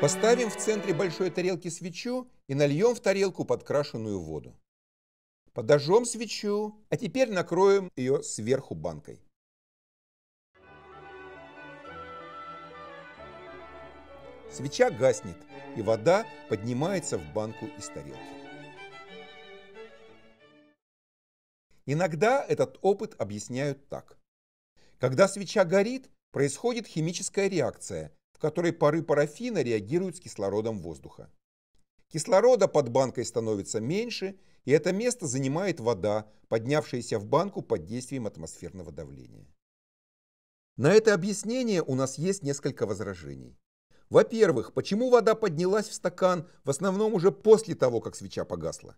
Поставим в центре большой тарелки свечу и нальем в тарелку подкрашенную воду. Подожжем свечу, а теперь накроем ее сверху банкой. Свеча гаснет, и вода поднимается в банку из тарелки. Иногда этот опыт объясняют так. Когда свеча горит, происходит химическая реакция, в которой пары парафина реагируют с кислородом воздуха. Кислорода под банкой становится меньше, и это место занимает вода, поднявшаяся в банку под действием атмосферного давления. На это объяснение у нас есть несколько возражений. Во-первых, почему вода поднялась в стакан в основном уже после того, как свеча погасла?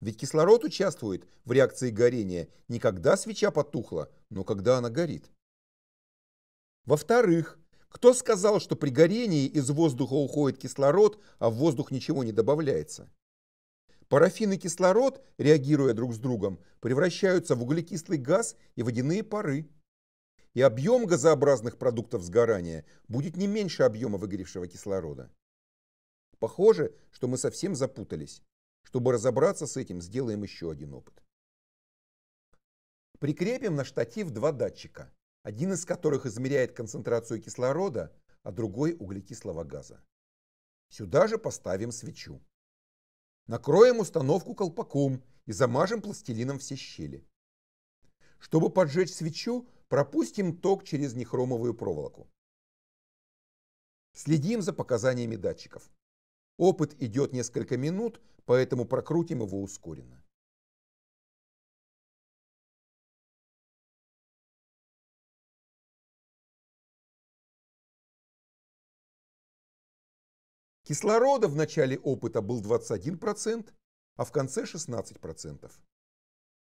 Ведь кислород участвует в реакции горения не когда свеча потухла, но когда она горит. Во-вторых, кто сказал, что при горении из воздуха уходит кислород, а в воздух ничего не добавляется? Парафин и кислород, реагируя друг с другом, превращаются в углекислый газ и водяные пары. И объем газообразных продуктов сгорания будет не меньше объема выгоревшего кислорода. Похоже, что мы совсем запутались. Чтобы разобраться с этим, сделаем еще один опыт. Прикрепим на штатив два датчика один из которых измеряет концентрацию кислорода, а другой – углекислого газа. Сюда же поставим свечу. Накроем установку колпаком и замажем пластилином все щели. Чтобы поджечь свечу, пропустим ток через нехромовую проволоку. Следим за показаниями датчиков. Опыт идет несколько минут, поэтому прокрутим его ускоренно. Кислорода в начале опыта был 21%, а в конце 16%.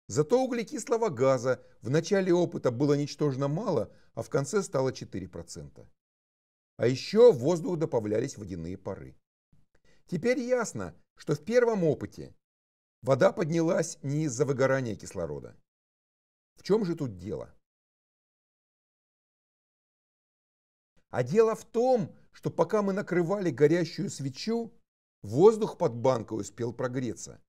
Зато углекислого газа в начале опыта было ничтожно мало, а в конце стало 4%. А еще в воздух добавлялись водяные пары. Теперь ясно, что в первом опыте вода поднялась не из-за выгорания кислорода. В чем же тут дело? А дело в том, что пока мы накрывали горящую свечу, воздух под банкой успел прогреться.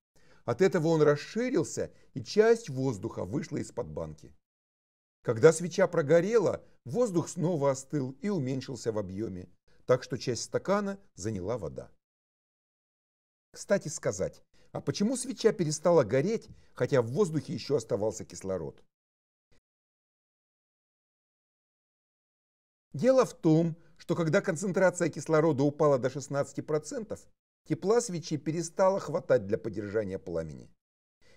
От этого он расширился, и часть воздуха вышла из-под банки. Когда свеча прогорела, воздух снова остыл и уменьшился в объеме, так что часть стакана заняла вода. Кстати сказать, а почему свеча перестала гореть, хотя в воздухе еще оставался кислород? Дело в том, что когда концентрация кислорода упала до 16%, тепла свечи перестало хватать для поддержания пламени.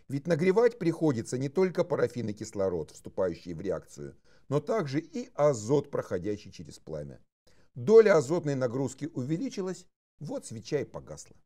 Ведь нагревать приходится не только парафин и кислород, вступающие в реакцию, но также и азот, проходящий через пламя. Доля азотной нагрузки увеличилась, вот свеча и погасла.